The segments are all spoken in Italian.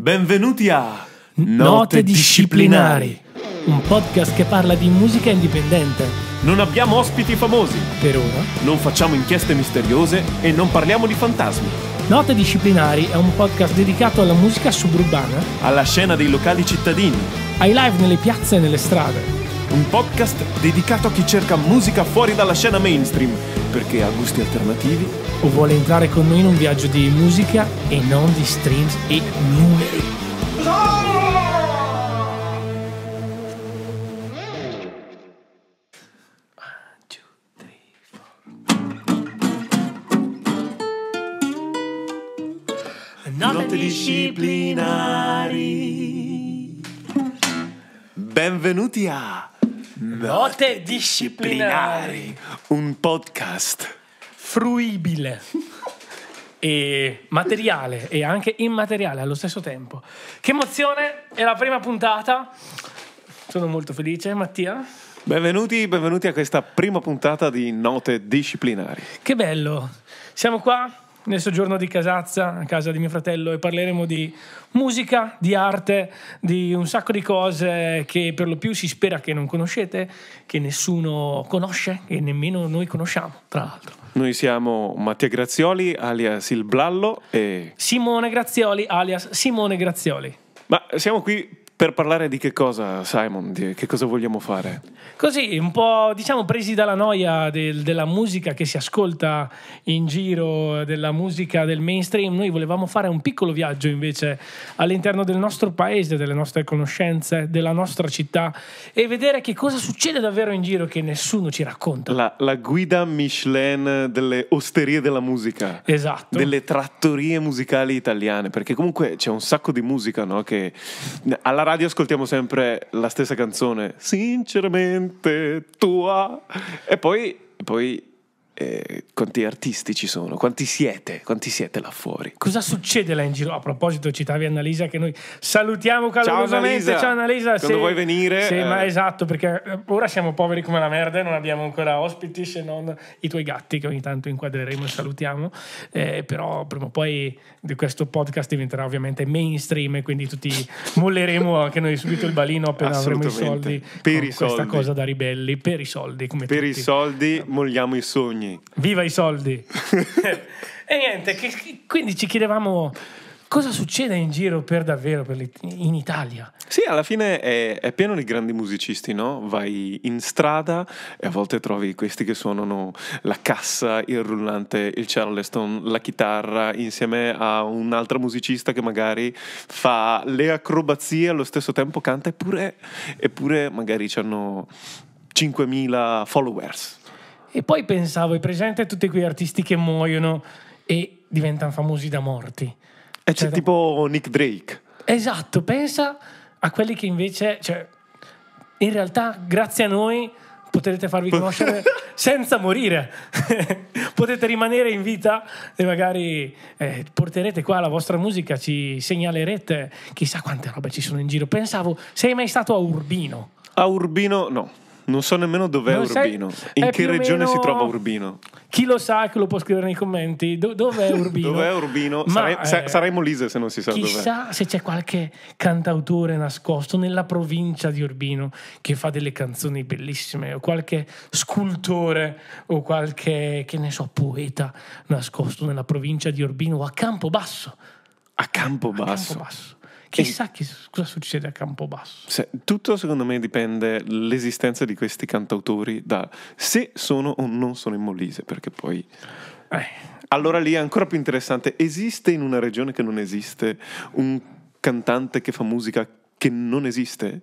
Benvenuti a Note Disciplinari, un podcast che parla di musica indipendente. Non abbiamo ospiti famosi. Per ora. Non facciamo inchieste misteriose e non parliamo di fantasmi. Note Disciplinari è un podcast dedicato alla musica suburbana, alla scena dei locali cittadini, ai live nelle piazze e nelle strade. Un podcast dedicato a chi cerca musica fuori dalla scena mainstream, perché ha gusti alternativi o vuole entrare con noi in un viaggio di musica e non di streams e numeri. Notte disciplinari. Benvenuti a Note disciplinari, un podcast fruibile e materiale e anche immateriale allo stesso tempo. Che emozione! È la prima puntata. Sono molto felice, Mattia. Benvenuti, benvenuti a questa prima puntata di Note Disciplinari. Che bello! Siamo qua nel soggiorno di Casazza, a casa di mio fratello, e parleremo di musica, di arte, di un sacco di cose che per lo più si spera che non conoscete, che nessuno conosce e nemmeno noi conosciamo, tra l'altro. Noi siamo Mattia Grazioli, alias Il Blallo e... Simone Grazioli, alias Simone Grazioli. Ma siamo qui per parlare di che cosa, Simon? Di che cosa vogliamo fare? Così, un po' diciamo presi dalla noia del, della musica che si ascolta in giro, della musica del mainstream, noi volevamo fare un piccolo viaggio invece all'interno del nostro paese, delle nostre conoscenze, della nostra città e vedere che cosa succede davvero in giro che nessuno ci racconta. La, la guida Michelin delle osterie della musica. Esatto. Delle trattorie musicali italiane, perché comunque c'è un sacco di musica no? che alla radio ascoltiamo sempre la stessa canzone, sinceramente tua. E poi, poi eh, quanti artisti ci sono, quanti siete, quanti siete là fuori. Cosa succede là in giro? A proposito, citavi Annalisa che noi salutiamo calorosamente. Ciao Annalisa, Ciao, se, vuoi venire. Se, eh... ma esatto, perché eh, ora siamo poveri come la merda e non abbiamo ancora ospiti se non i tuoi gatti che ogni tanto inquadreremo e salutiamo, eh, però prima o poi questo podcast diventerà ovviamente mainstream e quindi tutti molleremo anche noi subito il balino appena avremo i soldi. Per i soldi. Questa cosa da ribelli, per i soldi. Come per tutti. i soldi molliamo i sogni soldi! Viva i soldi! e niente, che, che, quindi ci chiedevamo cosa succede in giro per davvero per in Italia. Sì, alla fine è, è, pieno di grandi musicisti, no? Vai in strada e a volte trovi questi che suonano la cassa, il rullante, il charleston, la chitarra, insieme a un'altra musicista che magari fa le acrobazie allo stesso tempo canta, eppure, eppure magari hanno 5.000 followers. E poi pensavo, è presente tutti quegli artisti che muoiono e diventano famosi da morti. E c'è cioè, tipo Nick Drake. Esatto, pensa a quelli che invece, cioè, in realtà grazie a noi potrete farvi conoscere senza morire. Potete rimanere in vita e magari eh, porterete qua la vostra musica, ci segnalerete chissà quante robe ci sono in giro. Pensavo, sei mai stato a Urbino? A Urbino no. Non so nemmeno dov'è non Urbino. Sai, in che regione meno... si trova Urbino? Chi lo sa che lo può scrivere nei commenti. Do- dov'è Urbino? dov'è Urbino? Ma, Sare- eh, sa- saremo lise se non si sa chissà dov'è. se c'è qualche cantautore nascosto nella provincia di Urbino che fa delle canzoni bellissime o qualche scultore o qualche, che ne so, poeta nascosto nella provincia di Urbino o a Campobasso. A Campobasso. A Campobasso. Chissà che, cosa succede a Campobasso. Se, tutto secondo me dipende l'esistenza di questi cantautori da se sono o non sono in Molise, perché poi... Eh. Allora lì è ancora più interessante. Esiste in una regione che non esiste un cantante che fa musica che non esiste?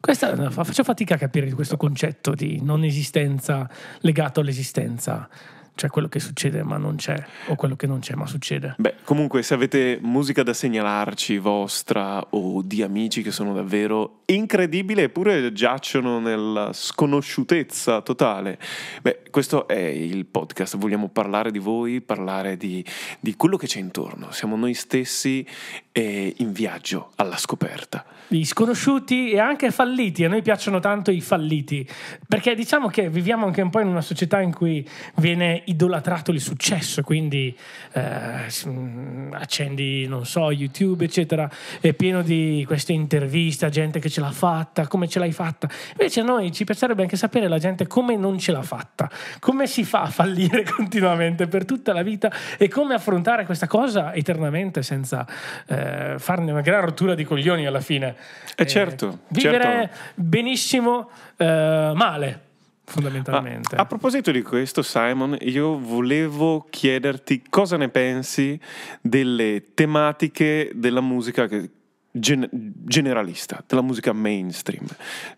Questa, eh, faccio fatica a capire questo concetto di non esistenza legato all'esistenza cioè quello che succede ma non c'è, o quello che non c'è ma succede. Beh, comunque se avete musica da segnalarci vostra o di amici che sono davvero incredibili eppure giacciono nella sconosciutezza totale, beh, questo è il podcast, vogliamo parlare di voi, parlare di, di quello che c'è intorno, siamo noi stessi eh, in viaggio alla scoperta. Gli sconosciuti e anche falliti, a noi piacciono tanto i falliti, perché diciamo che viviamo anche un po' in una società in cui viene idolatrato il successo, quindi eh, mm, accendi, non so, YouTube, eccetera, è pieno di queste interviste, a gente che ce l'ha fatta, come ce l'hai fatta. Invece a noi ci piacerebbe anche sapere la gente come non ce l'ha fatta, come si fa a fallire continuamente per tutta la vita e come affrontare questa cosa eternamente senza eh, farne una gran rottura di coglioni alla fine. Eh, certo, eh, vivere certo. benissimo eh, male fondamentalmente. A, a, proposito di questo, Simon, io volevo chiederti cosa ne pensi delle tematiche della musica che, gen, generalista, della musica mainstream.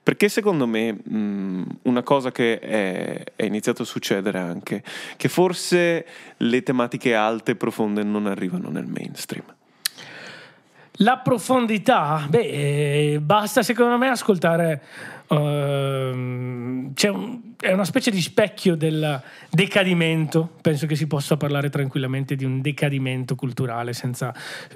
Perché secondo me mh, mm, una cosa che è, è iniziato a succedere anche, che forse le tematiche alte e profonde non arrivano nel mainstream. La profondità, beh, eh, basta secondo me ascoltare Uh, un, è una specie di specchio del decadimento, penso che si possa parlare tranquillamente di un decadimento culturale senza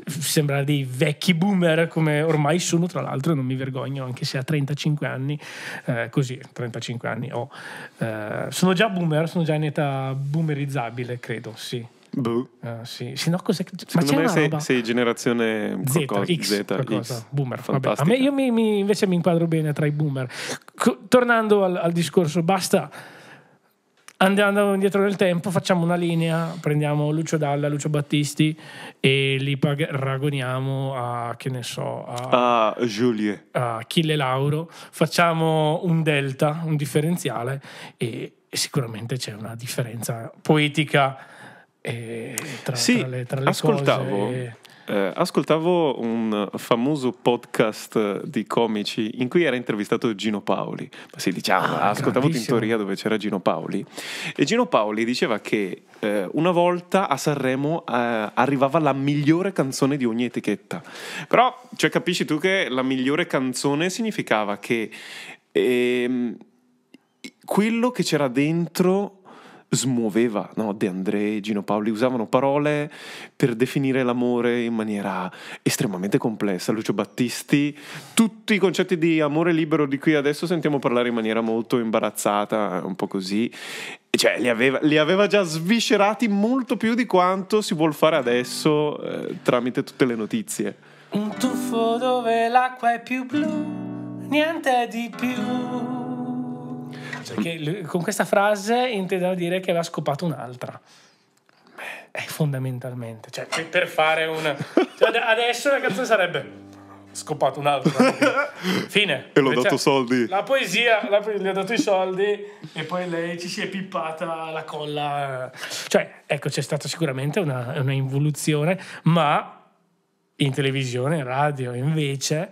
sembrare dei vecchi boomer come ormai sono, tra l'altro non mi vergogno anche se a 35 anni, eh, così 35 anni ho, oh, eh, sono già boomer, sono già in età boomerizzabile credo, sì. Boh. Uh, sì. sì, no, cos'è? Secondo me sei, sei, generazione Z, qualcosa, X, Z, qualcosa. X. boomer. Vabbè. A me, io mi, mi, invece mi inquadro bene tra i boomer. C- tornando al, al, discorso, basta. Andando indietro nel tempo, facciamo una linea, prendiamo Lucio Dalla, Lucio Battisti e li ragoniamo a, che ne so, a, a Julie, a Chile Lauro, facciamo un delta, un differenziale e sicuramente c'è una differenza poetica tra, sì, tra le, tra le ascoltavo, e... eh, ascoltavo un famoso podcast di comici in cui era intervistato Gino Paoli. Si diceva, ah, ascoltavo Tintoria dove c'era Gino Paoli. E Gino Paoli diceva che eh, una volta a Sanremo eh, arrivava la migliore canzone di ogni etichetta. Però, cioè, capisci tu che la migliore canzone significava che ehm, quello che c'era dentro smuoveva, no? De André e Gino Paoli usavano parole per definire l'amore in maniera estremamente complessa. Lucio Battisti, tutti i concetti di amore libero di cui adesso sentiamo parlare in maniera molto imbarazzata, un po' così, cioè li aveva, li aveva già sviscerati molto più di quanto si vuol fare adesso eh, tramite tutte le notizie. Un tuffo dove l'acqua è più blu, niente di più. Cioè che con questa frase intendeva dire che aveva scopato un'altra. Beh, eh, fondamentalmente. Cioè, per fare una. Cioè, adesso la canzone sarebbe scopato un'altra. Fine. E l'ho Invece, dato soldi. La poesia, la gli ho dato i soldi e poi lei ci si è pippata la colla. Cioè, ecco, c'è stata sicuramente una, una involuzione, ma in televisione, in radio, invece,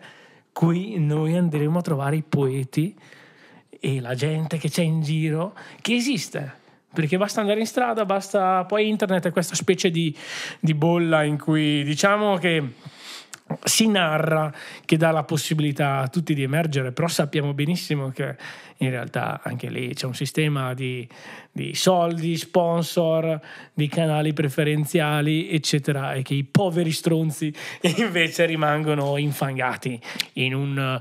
qui noi andremo a trovare i poeti e la gente che c'è in giro che esiste. Perché basta andare in strada, basta. Poi internet è questa specie di, di bolla in cui diciamo che si narra che dà la possibilità a tutti di emergere, però sappiamo benissimo che in realtà anche lì c'è un sistema di, di soldi, sponsor, di canali preferenziali, eccetera, e che i poveri stronzi invece rimangono infangati in, un,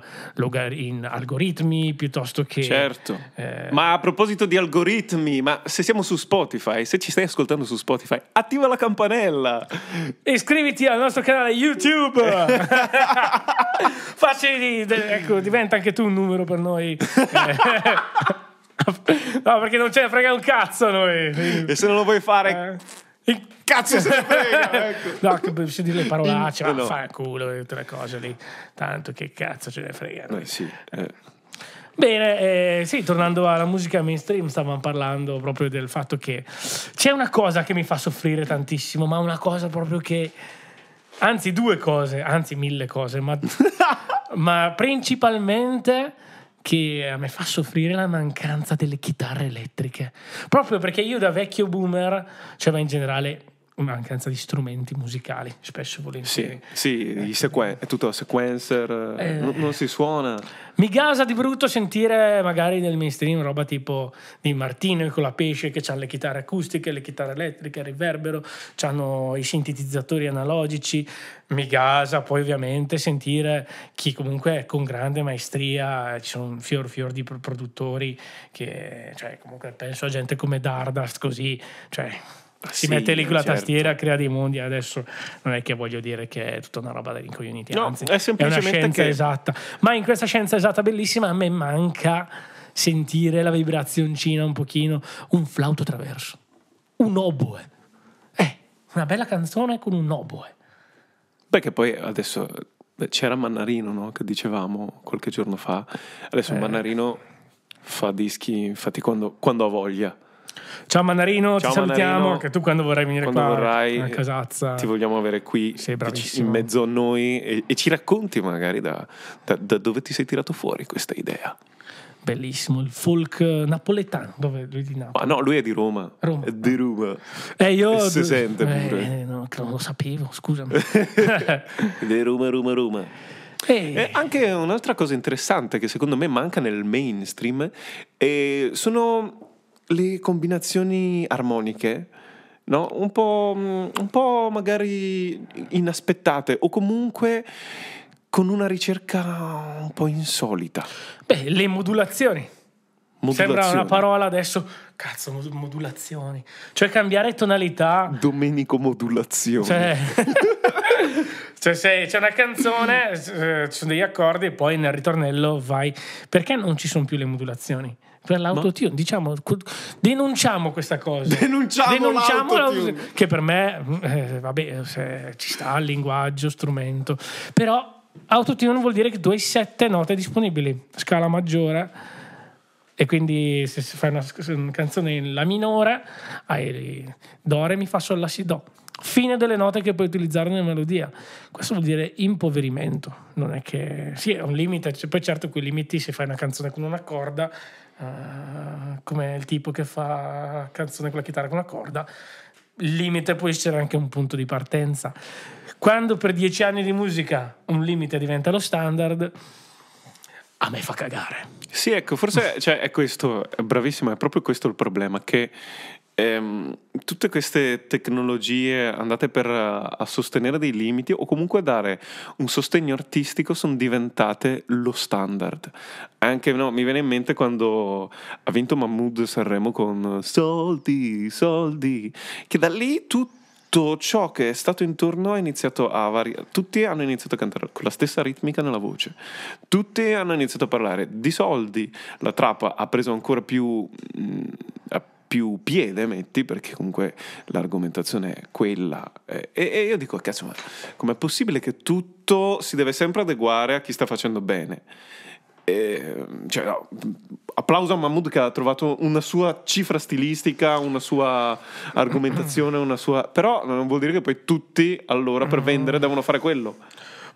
in algoritmi piuttosto che... Certo. Eh... Ma a proposito di algoritmi, ma se siamo su Spotify, se ci stai ascoltando su Spotify, attiva la campanella! Iscriviti al nostro canale YouTube! Facci, ecco, diventa anche tu un numero per noi. Eh. no, perché non ce ne frega un cazzo noi. E se non lo vuoi fare... Eh. Cazzo se ne frega, ecco. No, che bisogna dire le parolacce, In... Eh, ma no. fa culo e tutte le cose lì. Tanto che cazzo ce ne frega noi. Eh, sì, eh. Bene, eh, sì, tornando alla musica mainstream, stavamo parlando proprio del fatto che c'è una cosa che mi fa soffrire tantissimo, ma una cosa proprio che Anzi, due cose, anzi mille cose, ma, ma principalmente che a me fa soffrire la mancanza delle chitarre elettriche. Proprio perché io da vecchio boomer, cioè ma in generale mancanza di strumenti musicali, spesso volentieri. Sì, sì ecco. sequen- è tutto sequencer, eh, eh, non, non si suona. Mi gasa di brutto sentire magari nel mainstream roba tipo di Martino e pesce che hanno le chitarre acustiche, le chitarre elettriche, il riverbero, hanno i sintetizzatori analogici. Mi gasa poi ovviamente sentire chi comunque è con grande maestria, eh, ci sono fior fior di produttori che, cioè, comunque penso a gente come Dardast così, cioè si sì, mette lì con la certo. tastiera, crea dei mondi. Adesso non è che voglio dire che è tutta una roba da rincoglioniti, no, anzi, è semplicemente è una scienza che... esatta. Ma in questa scienza esatta bellissima a me manca sentire la vibrazioncina un pochino, un flauto traverso, un oboe. Eh, una bella canzone con un oboe. Beh, che poi adesso c'era Mannarino, no? Che dicevamo qualche giorno fa. Adesso eh. Mannarino fa dischi, infatti, quando, quando ha voglia Ciao Manarino, Ciao ti Manarino, salutiamo. Anche tu quando vorrai venire quando qua vorrai, a casazza. Ti vogliamo avere qui in mezzo a noi e, e ci racconti magari da, da, da dove ti sei tirato fuori questa idea bellissimo, il folk napoletano. Dove lui è di Napoli? Ma ah, no, lui è di Roma. Roma. È di Roma. Eh, io. Si sente eh, pure. Eh, no, non lo sapevo, scusami. di Roma, Roma, Roma. Eh. E anche un'altra cosa interessante che secondo me manca nel mainstream eh, sono le combinazioni armoniche, no? un, po', mm, un po' magari inaspettate o comunque con una ricerca un po' insolita. Beh, le modulazioni. Sembra una parola adesso. Cazzo, modulazioni. Cioè cambiare tonalità. Domenico modulazioni. Cioè... Cioè, se c'è una canzone, ci sono degli accordi e poi nel ritornello vai. Perché non ci sono più le modulazioni? Per boh. l'autotune, diciamo, denunciamo questa cosa. Denunciamo, denunciamo l'autotune. l'autotune. Che per me, eh, vabbè, ci sta il linguaggio, strumento. Però autotune vuol dire che tu hai sette note disponibili, scala maggiore. E quindi se fai una, canzone in la minore, hai do, re, mi fa, sol, la, si, do fine delle note che puoi utilizzare nella melodia. Questo vuol dire impoverimento, non è che... Sì, è un limite, cioè, poi certo quei limiti se fai una canzone con una corda, uh, come il tipo che fa canzone con la chitarra con una corda, il limite può essere anche un punto di partenza. Quando per dieci anni di musica un limite diventa lo standard, a me fa cagare. Sì, ecco, forse cioè, è questo, è bravissimo, è proprio questo il problema, che ehm, tutte queste tecnologie andate per, eh, a sostenere dei limiti o comunque dare un sostegno artistico sono diventate lo standard. Anche no, mi viene in mente quando ha vinto Mahmood Sanremo con Soldi, soldi, che da lì tutti tutto ciò che è stato intorno ha iniziato a variare. Tutti hanno iniziato a cantare con la stessa ritmica nella voce. Tutti hanno iniziato a parlare di soldi. La trappa ha preso ancora più. Mh, mm, più piede metti, perché comunque l'argomentazione è quella. Eh, e, e io dico, cazzo, ma com'è possibile che tutto si deve sempre adeguare a chi sta facendo bene? E, cioè, no, applauso a Mahmoud che ha trovato una sua cifra stilistica, una sua argomentazione, una sua... però non vuol dire che poi tutti allora per mm-hmm. vendere devono fare quello.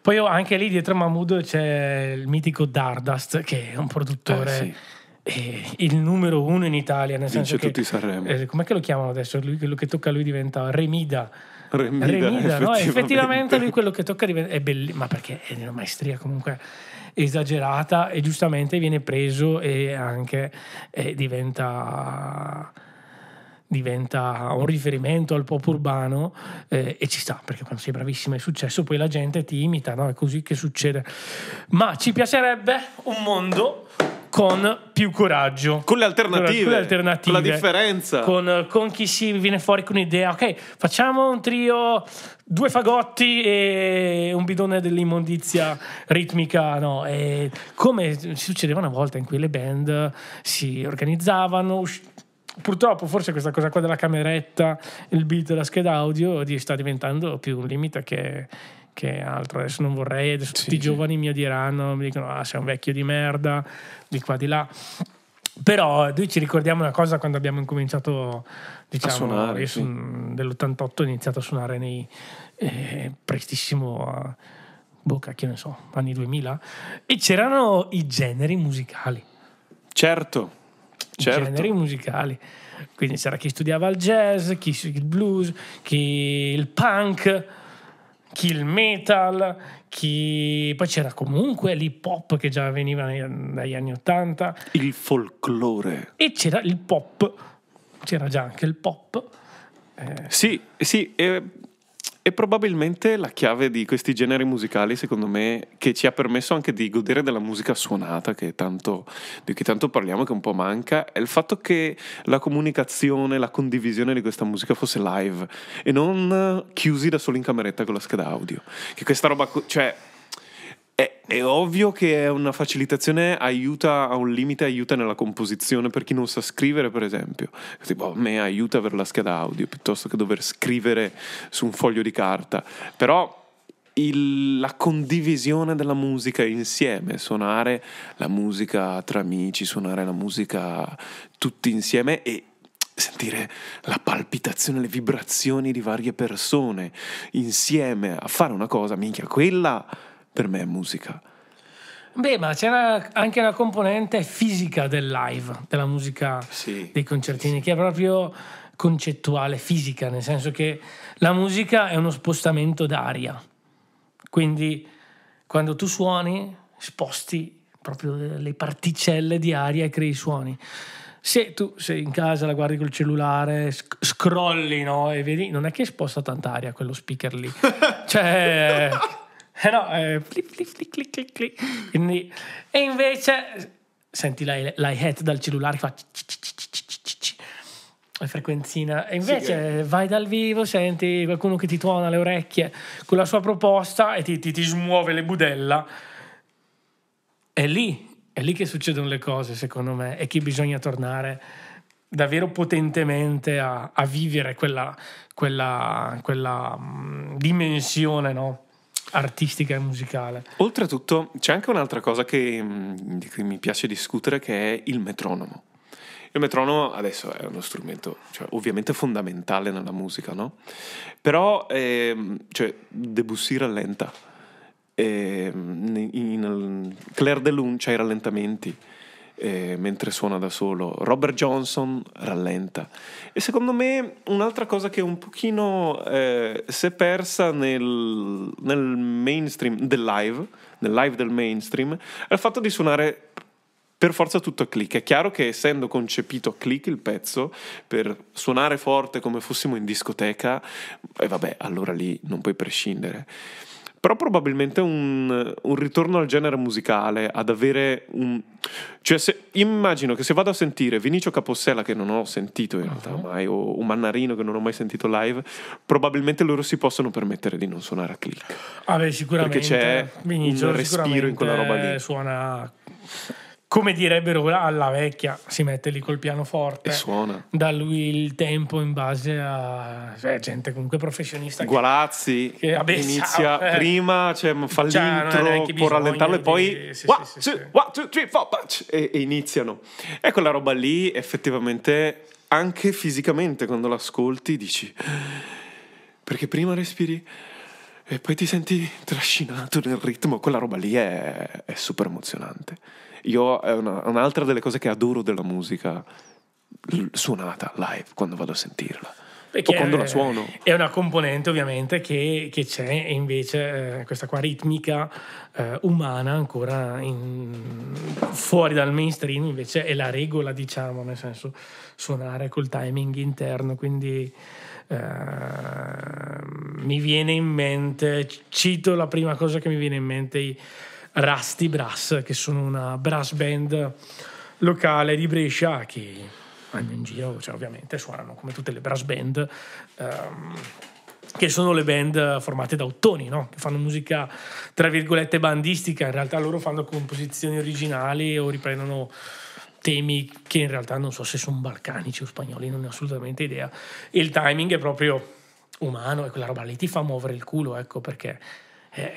Poi anche lì dietro Mahmoud c'è il mitico Dardast che è un produttore... Eh, sì eh, il numero uno in Italia. Nel Vince senso che, tutti Sanremo. Eh, com'è che lo chiamano adesso? Lui, quello che tocca a lui diventa Remida. Remida, Remida effettivamente. No? effettivamente lui quello che tocca diventa, è bellissimo, ma perché è una maestria comunque esagerata e giustamente viene preso e anche eh, diventa diventa un riferimento al pop urbano eh, e ci sta perché quando sei bravissima è successo poi la gente ti imita no? è così che succede ma ci piacerebbe un mondo con più coraggio. Con le alternative. Con, le alternative, con la differenza. Con, con, chi si viene fuori con un'idea. Ok, facciamo un trio, due fagotti e un bidone dell'immondizia ritmica. No? E come succedeva una volta in cui le band si organizzavano, purtroppo forse questa cosa qua della cameretta, il beat della scheda audio sta diventando più un limite che che altro. Adesso non vorrei, adesso sì, tutti i giovani mi odieranno, mi dicono ah sei un vecchio di merda, di qua di là. Però noi ci ricordiamo una cosa quando abbiamo incominciato diciamo, a suonare, io sono sì. dell'88 ho iniziato a suonare nei, eh, prestissimo a bocca, che ne so, anni 2000 e c'erano i generi musicali. Certo, certo. I generi musicali. Quindi c'era chi studiava il jazz, chi il blues, chi il punk chi il metal, chi... poi c'era comunque l'hip hop che già veniva dagli anni 80. Il folklore. E c'era il pop, c'era già anche il pop. Eh... Sì, sì, eh, e probabilmente la chiave di questi generi musicali, secondo me, che ci ha permesso anche di godere della musica suonata, tanto, di cui tanto parliamo, che un po' manca, è il fatto che la comunicazione, la condivisione di questa musica fosse live e non chiusi da solo in cameretta con la scheda audio. Che questa roba, cioè, è, è, ovvio che è una facilitazione, aiuta a un limite, aiuta nella composizione per chi non sa scrivere, per esempio. Tipo, a me aiuta avere la scheda audio piuttosto che dover scrivere su un foglio di carta. Però il, la condivisione della musica insieme, suonare la musica tra amici, suonare la musica tutti insieme e sentire la palpitazione, le vibrazioni di varie persone insieme a fare una cosa, minchia, quella per me è musica. Beh, ma c'era anche una componente fisica del live, della musica sì, dei concertini, sì. che è proprio concettuale, fisica, nel senso che la musica è uno spostamento d'aria. Quindi quando tu suoni, sposti proprio le particelle di aria e crei suoni. Se tu sei in casa, la guardi col cellulare, sc- scrolli no? e vedi, non è che sposta tanta aria quello speaker lì. cioè, eh no, eh, flip, flip, clic, clic, clic. Quindi, e invece senti l'i-hat dal cellulare che fa la frequenzina e invece sì, eh. vai dal vivo senti qualcuno che ti tuona le orecchie con la sua proposta e ti, ti, ti smuove le budella è lì è lì che succedono le cose secondo me e che bisogna tornare davvero potentemente a, a vivere quella, quella, quella mm, dimensione no? artistica e musicale. Oltretutto c'è anche un'altra cosa che, mm, di cui mi piace discutere che è il metronomo. Il metronomo adesso è uno strumento cioè, ovviamente fondamentale nella musica, no? Però eh, cioè, Debussy rallenta. Eh, in, in Claire de Lune c'è i rallentamenti eh, mentre suona da solo. Robert Johnson rallenta. E secondo me un'altra cosa che un pochino eh, si è persa nel, nel, mainstream del live, nel live del mainstream, è il fatto di suonare per forza tutto a click. È chiaro che essendo concepito a click il pezzo, per suonare forte come fossimo in discoteca, e eh, vabbè, allora lì non puoi prescindere. Però probabilmente un, un ritorno al genere musicale, ad avere un... Cioè se, immagino che se vado a sentire Vinicio Capossella, che non ho sentito in realtà uh-huh. mai, o, o Mannarino, che non ho mai sentito live, probabilmente loro si possono permettere di non suonare a click. Ah beh, sicuramente. Perché c'è Vinicio, un respiro in quella roba lì. Suona come direbbero alla vecchia, si mette lì col pianoforte e suona. Da lui il tempo in base a cioè, gente comunque professionista. Gualazzi che, che vabbè, inizia ciao, eh. prima, cioè, fa cioè, l'intro, può rallentarlo di, e poi sì, one, sì, two, sì. One, two, three, four, e, e iniziano. E quella roba lì effettivamente anche fisicamente quando l'ascolti dici perché prima respiri e poi ti senti trascinato nel ritmo, quella roba lì è, è super emozionante. Io è una, un'altra delle cose che adoro della musica l- suonata live quando vado a sentirla. Perché o quando è, la suono. È una componente ovviamente che, che c'è invece eh, questa qua ritmica eh, umana ancora in, fuori dal mainstream invece è la regola diciamo nel senso suonare col timing interno quindi eh, mi viene in mente cito la prima cosa che mi viene in mente Rusty Brass, che sono una brass band locale di Brescia che vanno in giro, cioè ovviamente suonano come tutte le brass band. Um, che sono le band formate da ottoni, no? che fanno musica tra virgolette bandistica, in realtà loro fanno composizioni originali o riprendono temi che in realtà non so se sono balcanici o spagnoli, non ne ho assolutamente idea. E il timing è proprio umano e quella roba lì ti fa muovere il culo, ecco perché eh,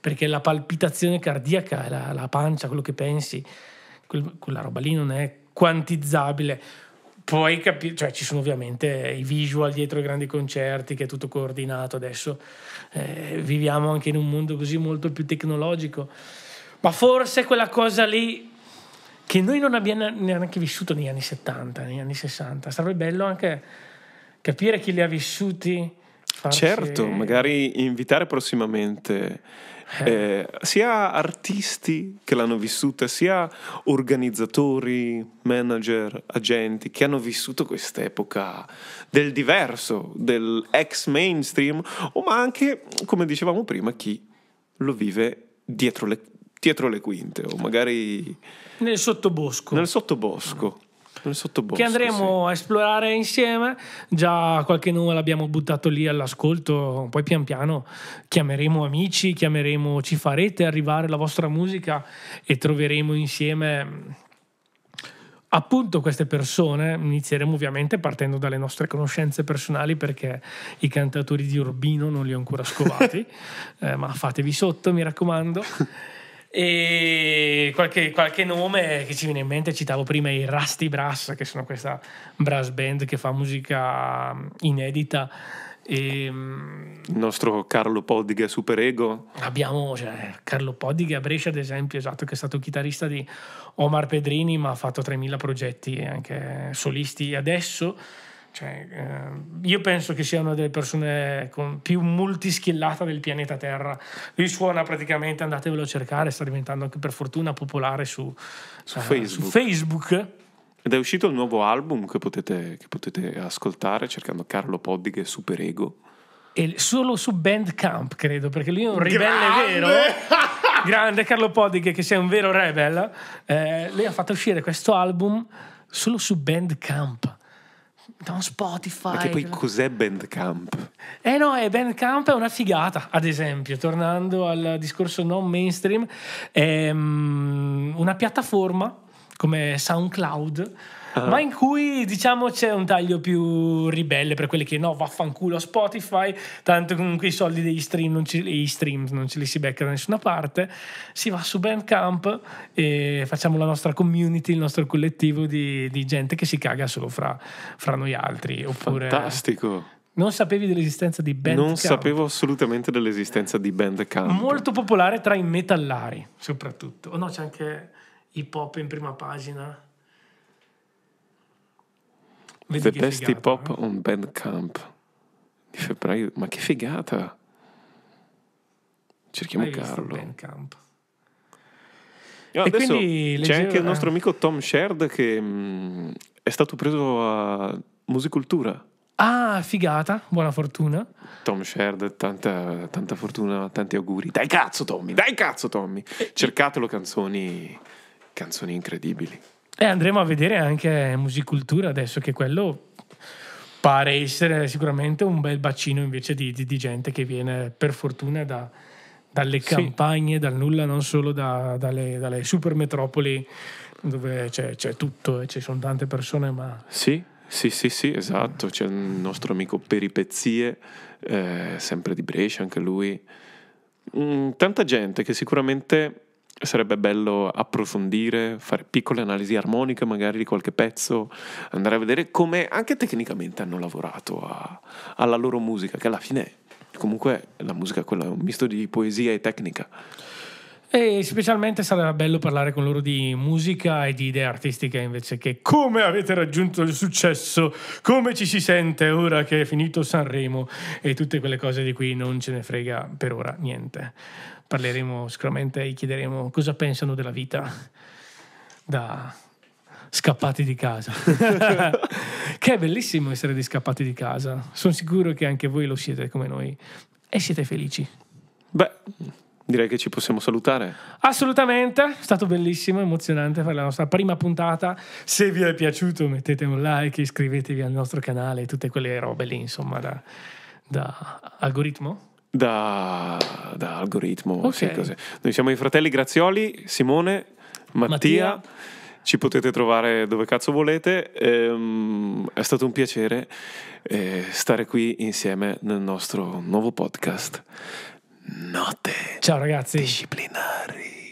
perché la palpitazione cardiaca, la, la pancia, quello che pensi, quel, quella roba lì non è quantizzabile. Poi capire, cioè ci sono ovviamente i visual dietro i grandi concerti, che è tutto coordinato adesso, eh, viviamo anche in un mondo così molto più tecnologico, ma forse quella cosa lì che noi non abbiamo neanche vissuto negli anni 70, negli anni 60, sarebbe bello anche capire chi li ha vissuti. Farci... Certo, magari invitare prossimamente eh. eh, sia artisti che l'hanno vissuta, sia organizzatori, manager, agenti che hanno vissuto quest'epoca del diverso, del ex mainstream, o ma anche, come dicevamo prima, chi lo vive dietro le, dietro le quinte o magari... Nel sottobosco. Nel sottobosco che andremo sì. a esplorare insieme. Già qualche nome l'abbiamo buttato lì all'ascolto, poi pian piano chiameremo amici, chiameremo, ci farete arrivare la vostra musica e troveremo insieme appunto queste persone inizieremo ovviamente partendo dalle nostre conoscenze personali perché i cantatori di Urbino non li ho ancora scovati eh, ma fatevi sotto mi raccomando e qualche, qualche, nome che ci viene in mente, citavo prima i Rusty Brass, che sono questa brass band che fa musica inedita. E, ehm, Il nostro Carlo Super Ego. Abbiamo cioè, Carlo Podiga a Brescia, ad esempio, esatto, che è stato chitarrista di Omar Pedrini, ma ha fatto 3.000 progetti anche solisti adesso. Cioè, eh, io penso che sia una delle persone con, più multischillata del pianeta Terra. Lui suona praticamente, andatevelo a cercare, sta diventando anche per fortuna popolare su, su, eh, Facebook. su Facebook. Ed è uscito il nuovo album che potete, che potete ascoltare cercando Carlo Poddighe Super Ego. E solo su Bandcamp, credo, perché lui è un ribelle Grande! vero. Grande Carlo Poddighe, che sia un vero rebel. Eh, lui ha fatto uscire questo album solo su Bandcamp non Spotify. Perché poi cos'è Bandcamp? Eh no, eh, Bandcamp è una figata, ad esempio, tornando al discorso non mainstream, è ehm, una piattaforma come SoundCloud ma in cui diciamo c'è un taglio più ribelle per quelli che no, vaffanculo Spotify, tanto comunque i soldi degli stream non ci, i stream non ce li si becca da nessuna parte, si va su Bandcamp e facciamo la nostra community, il nostro collettivo di, di gente che si caga solo fra, fra noi altri. Oppure, Fantastico! Non sapevi dell'esistenza di Bandcamp? Non sapevo assolutamente dell'esistenza di Bandcamp. Molto popolare tra i metallari, soprattutto. oh no, c'è anche i pop in prima pagina. The Best figata, Hip Hop eh? on Bandcamp di febbraio. Ma che figata! Cerchiamo Hai Carlo. Bandcamp. No, e quindi c'è leggero... anche il nostro amico Tom Sherd che mh, mm, è stato preso a musicultura. Ah, figata, buona fortuna. Tom Sherd, tanta, tanta, fortuna, tanti auguri. Dai cazzo Tommy, dai cazzo Tommy. Cercatelo canzoni, canzoni incredibili. E eh, andremo a vedere anche musicultura adesso che quello pare essere sicuramente un bel bacino invece di, di, di gente che viene per fortuna da, dalle campagne, sì. dal nulla, non solo da, dalle, dalle super metropoli dove c'è, c'è tutto e ci sono tante persone, ma... Sì, sì, sì, sì, esatto, c'è il nostro amico Peripezie, eh, sempre di Brescia anche lui, mm, tanta gente che sicuramente sarebbe bello approfondire, fare piccole analisi armoniche magari di qualche pezzo, andare a vedere come anche tecnicamente hanno lavorato a, alla loro musica, che alla fine comunque la musica quella è un misto di poesia e tecnica. E specialmente sarebbe bello parlare con loro di musica e di idee artistiche invece che come avete raggiunto il successo, come ci si sente ora che è finito Sanremo e tutte quelle cose di cui non ce ne frega per ora niente parleremo sicuramente e chiederemo cosa pensano della vita da scappati di casa. che è bellissimo essere dei scappati di casa. Sono sicuro che anche voi lo siete come noi e siete felici. Beh, direi che ci possiamo salutare. Assolutamente, è stato bellissimo, emozionante fare la nostra prima puntata. Se vi è piaciuto mettete un like, iscrivetevi al nostro canale, tutte quelle robe lì, insomma, da, da algoritmo da, da algoritmo. Okay. Sì, Noi siamo i fratelli Grazioli, Simone, Mattia. Mattia. Ci potete trovare dove cazzo volete. Ehm, è stato un piacere eh, stare qui insieme nel nostro nuovo podcast. Notte. Ciao ragazzi. Disciplinari.